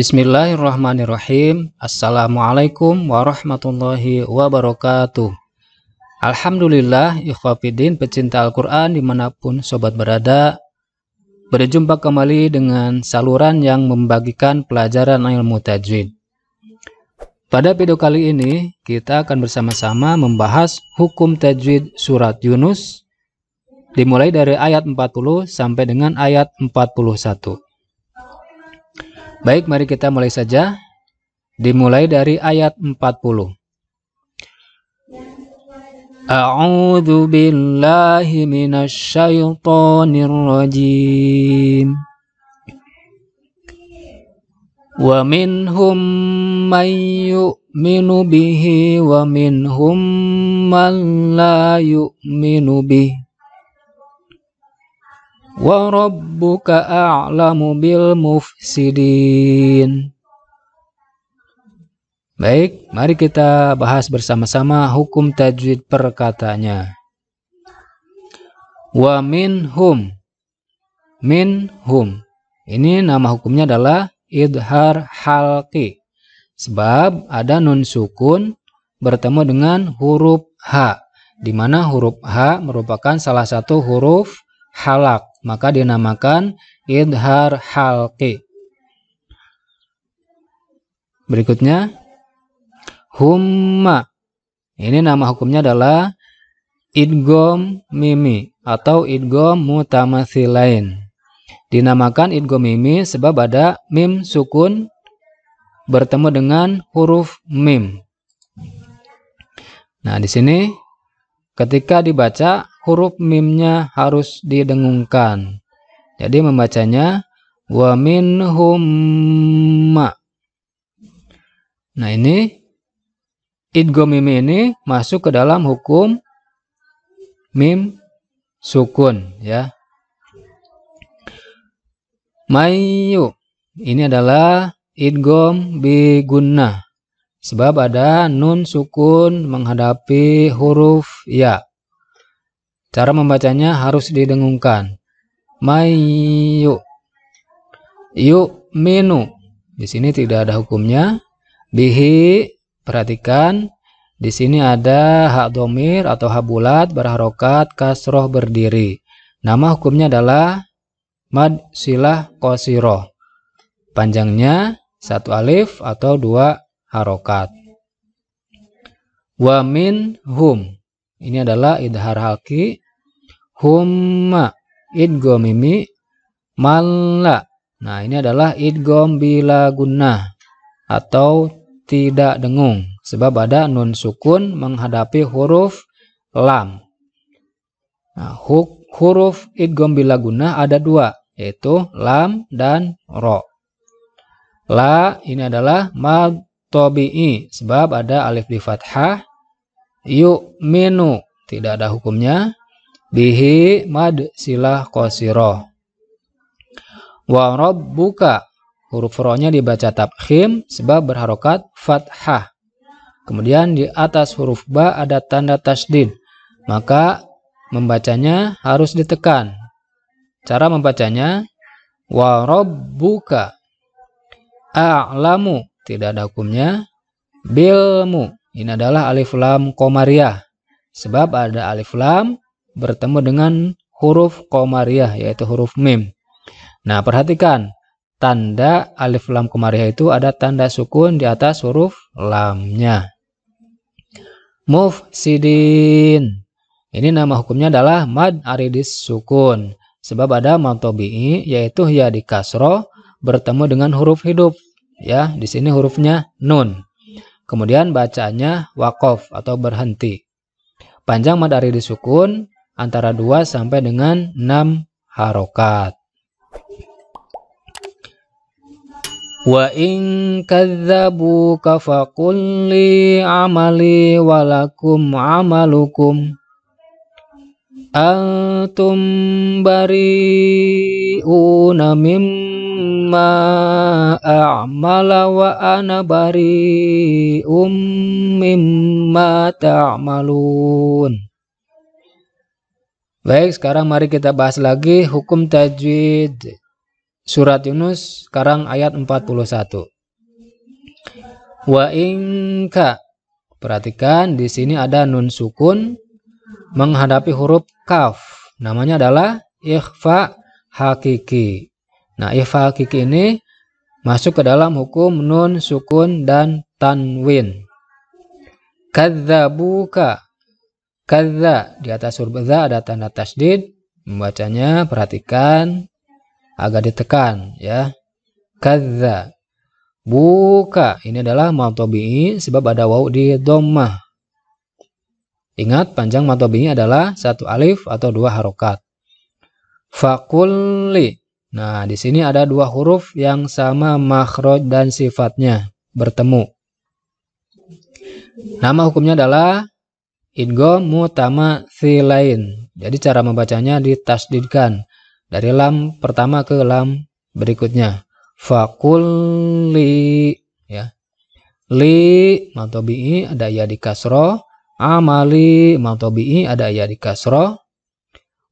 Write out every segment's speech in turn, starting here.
Bismillahirrahmanirrahim. Assalamualaikum warahmatullahi wabarakatuh. Alhamdulillah, ikhwafidin pecinta Al-Quran dimanapun sobat berada, berjumpa kembali dengan saluran yang membagikan pelajaran ilmu tajwid. Pada video kali ini, kita akan bersama-sama membahas hukum tajwid surat Yunus, dimulai dari ayat 40 sampai dengan ayat 41. Baik, mari kita mulai saja. Dimulai dari ayat 40. A'udzu billahi minasyaitonir rajim. Wa minhum may yu'minu bihi wa minhum man la yu'minu bihi wa rabbuka a'lamu bil mufsidin. Baik, mari kita bahas bersama-sama hukum tajwid perkataannya. Wa minhum. Minhum. Ini nama hukumnya adalah idhar halki. Sebab ada nun sukun bertemu dengan huruf h di mana huruf h merupakan salah satu huruf halak maka dinamakan idhar halqi. Berikutnya humma. Ini nama hukumnya adalah idgom mimi atau idgom mutamasi lain. Dinamakan idgom mimi sebab ada mim sukun bertemu dengan huruf mim. Nah, di sini Ketika dibaca, huruf mimnya harus didengungkan. Jadi membacanya wa minhumma. Nah, ini idgham mim ini masuk ke dalam hukum mim sukun ya. Mayu ini adalah idgham biguna Sebab ada nun sukun menghadapi huruf ya. Cara membacanya harus didengungkan. Mayu. Yuk minu. Di sini tidak ada hukumnya. Bihi, perhatikan. Di sini ada hak domir atau hak bulat berharokat kasroh berdiri. Nama hukumnya adalah mad silah kosiroh. Panjangnya satu alif atau dua harokat. Wa hum. Ini adalah idhar halki. Humma idgom malla. Nah, ini adalah idgom bila gunnah atau tidak dengung. Sebab ada nun sukun menghadapi huruf lam. Nah, huruf idgom bila gunnah ada dua, yaitu lam dan ro. La ini adalah mad tobi'i sebab ada alif di fathah yuk minu tidak ada hukumnya bihi mad silah qasirah wa rabbuka huruf rohnya nya dibaca tabkhim sebab berharokat fathah kemudian di atas huruf ba ada tanda tasdid maka membacanya harus ditekan cara membacanya wa rabbuka a'lamu tidak ada hukumnya. Bilmu, ini adalah alif lam komariah. Sebab ada alif lam bertemu dengan huruf komariah, yaitu huruf mim. Nah, perhatikan. Tanda alif lam komariah itu ada tanda sukun di atas huruf lamnya. Mufsidin. Ini nama hukumnya adalah mad aridis sukun. Sebab ada matobi'i, yaitu ya di kasro, bertemu dengan huruf hidup Ya, di sini hurufnya nun. Kemudian bacanya wakof atau berhenti. Panjang mad dari disukun antara 2 sampai dengan 6 harokat. Wa in kadzabuka faqulli amali walakum amalukum antum bari'una mim ma a'mala wa ana mimma ta'malun. Baik, sekarang mari kita bahas lagi hukum tajwid surat Yunus sekarang ayat 41. Wa ingka. Perhatikan di sini ada nun sukun menghadapi huruf kaf. Namanya adalah ikhfa hakiki. Nah, ifa kiki ini masuk ke dalam hukum nun, sukun, dan tanwin. Kadzabuka. Kadza di atas huruf za ada tanda tasdid. Membacanya perhatikan agak ditekan ya. Kadza. Buka ini adalah matobi'i sebab ada wau di dhammah. Ingat panjang matobi'i adalah satu alif atau dua harokat. Fakulli Nah, di sini ada dua huruf yang sama makhraj dan sifatnya bertemu. Nama hukumnya adalah idgham mutama thilain. Jadi cara membacanya ditasdidkan dari lam pertama ke lam berikutnya. Fakuli ya. Li matobi'i ada ya di kasro. Amali matobi'i ada ya di kasro.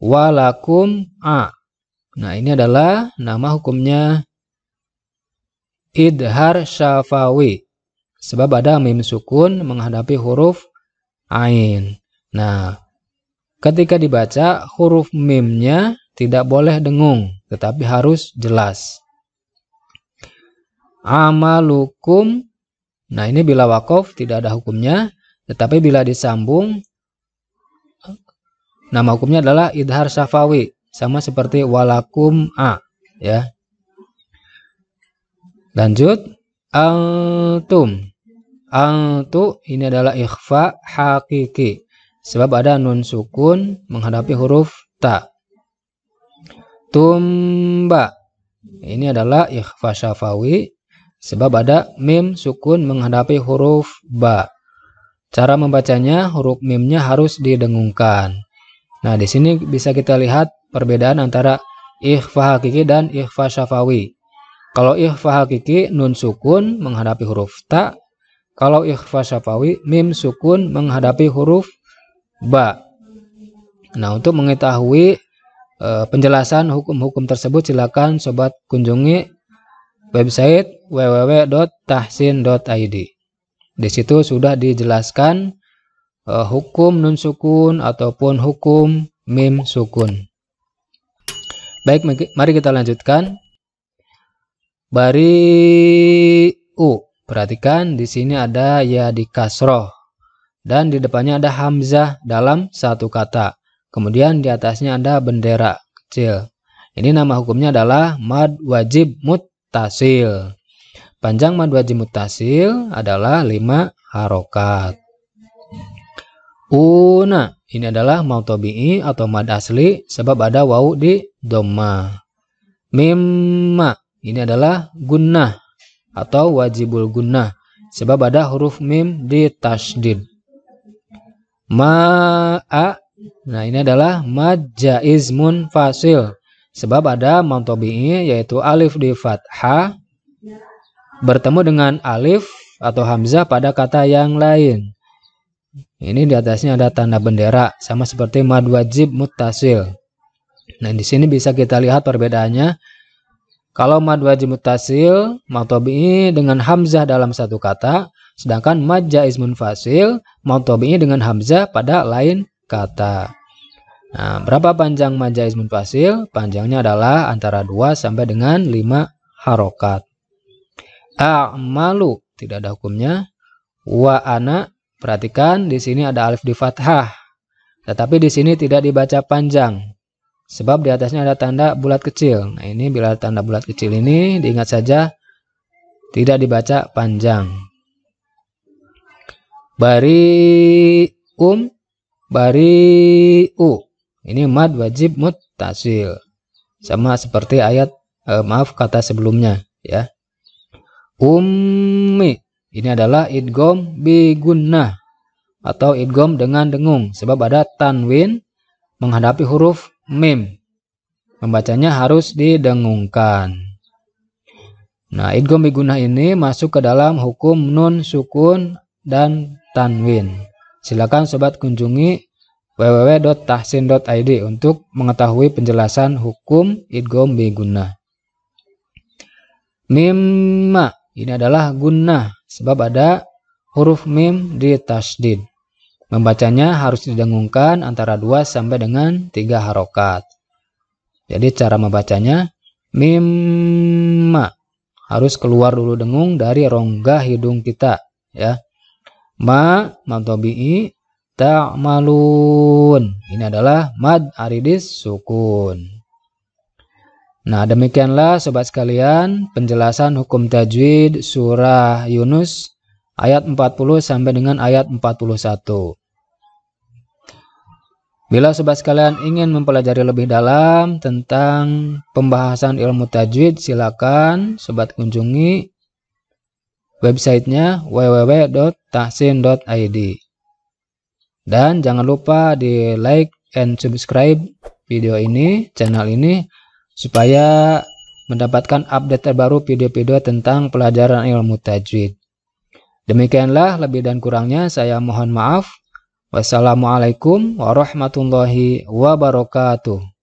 Walakum a Nah, ini adalah nama hukumnya idhar syafawi. Sebab ada mim sukun menghadapi huruf ain. Nah, ketika dibaca huruf mimnya tidak boleh dengung, tetapi harus jelas. Amalukum. Nah, ini bila wakof tidak ada hukumnya, tetapi bila disambung nama hukumnya adalah idhar syafawi sama seperti walakum a ya. Lanjut antum. Antu ini adalah ikhfa hakiki. Sebab ada nun sukun menghadapi huruf ta. Tumba. Ini adalah ikhfa syafawi sebab ada mim sukun menghadapi huruf ba. Cara membacanya huruf mimnya harus didengungkan. Nah, di sini bisa kita lihat perbedaan antara ikhfa hakiki dan ikhfa syafawi. Kalau ikhfa hakiki nun sukun menghadapi huruf ta, kalau ikhfa syafawi mim sukun menghadapi huruf ba. Nah, untuk mengetahui e, penjelasan hukum-hukum tersebut silakan sobat kunjungi website www.tahsin.id. Di situ sudah dijelaskan e, hukum nun sukun ataupun hukum mim sukun. Baik, mari kita lanjutkan. Bari u. Perhatikan di sini ada ya di kasroh dan di depannya ada hamzah dalam satu kata. Kemudian di atasnya ada bendera kecil. Ini nama hukumnya adalah mad wajib mutasil. Panjang mad wajib mutasil adalah 5 harokat. Una ini adalah mau tobi'i atau mad asli sebab ada wau di doma. Mimma. Ini adalah gunnah atau wajibul gunnah sebab ada huruf mim di tasdid. Ma'a. Nah ini adalah mad jaiz fasil sebab ada mau tobi'i yaitu alif di fathah bertemu dengan alif atau hamzah pada kata yang lain. Ini di atasnya ada tanda bendera, sama seperti mad wajib mutasil. Nah, di sini bisa kita lihat perbedaannya. Kalau mad wajib mutasil, matobi'i dengan hamzah dalam satu kata, sedangkan mad jaiz munfasil, matobi'i dengan hamzah pada lain kata. Nah, berapa panjang mad jaiz munfasil? Panjangnya adalah antara 2 sampai dengan 5 harokat. malu tidak ada hukumnya. Wa anak. Perhatikan di sini ada alif di fathah. Tetapi di sini tidak dibaca panjang. Sebab di atasnya ada tanda bulat kecil. Nah, ini bila tanda bulat kecil ini diingat saja tidak dibaca panjang. Bari um bari u. Ini mad wajib muttasil. Sama seperti ayat eh, maaf kata sebelumnya ya. Ummi ini adalah idgom biguna atau idgom dengan dengung sebab ada tanwin menghadapi huruf mim. Membacanya harus didengungkan. Nah, idgom biguna ini masuk ke dalam hukum nun sukun dan tanwin. Silakan sobat kunjungi www.tahsin.id untuk mengetahui penjelasan hukum idgom biguna. Mimma ini adalah gunnah sebab ada huruf mim di tasdid. Membacanya harus didengungkan antara dua sampai dengan tiga harokat. Jadi cara membacanya mimma harus keluar dulu dengung dari rongga hidung kita ya. Ma tak malun. Ini adalah mad aridis sukun. Nah, demikianlah sobat sekalian penjelasan hukum tajwid surah Yunus ayat 40 sampai dengan ayat 41. Bila sobat sekalian ingin mempelajari lebih dalam tentang pembahasan ilmu tajwid, silakan sobat kunjungi websitenya www.tahsin.id. Dan jangan lupa di like and subscribe video ini, channel ini supaya mendapatkan update terbaru video-video tentang pelajaran ilmu tajwid. Demikianlah lebih dan kurangnya saya mohon maaf. Wassalamualaikum warahmatullahi wabarakatuh.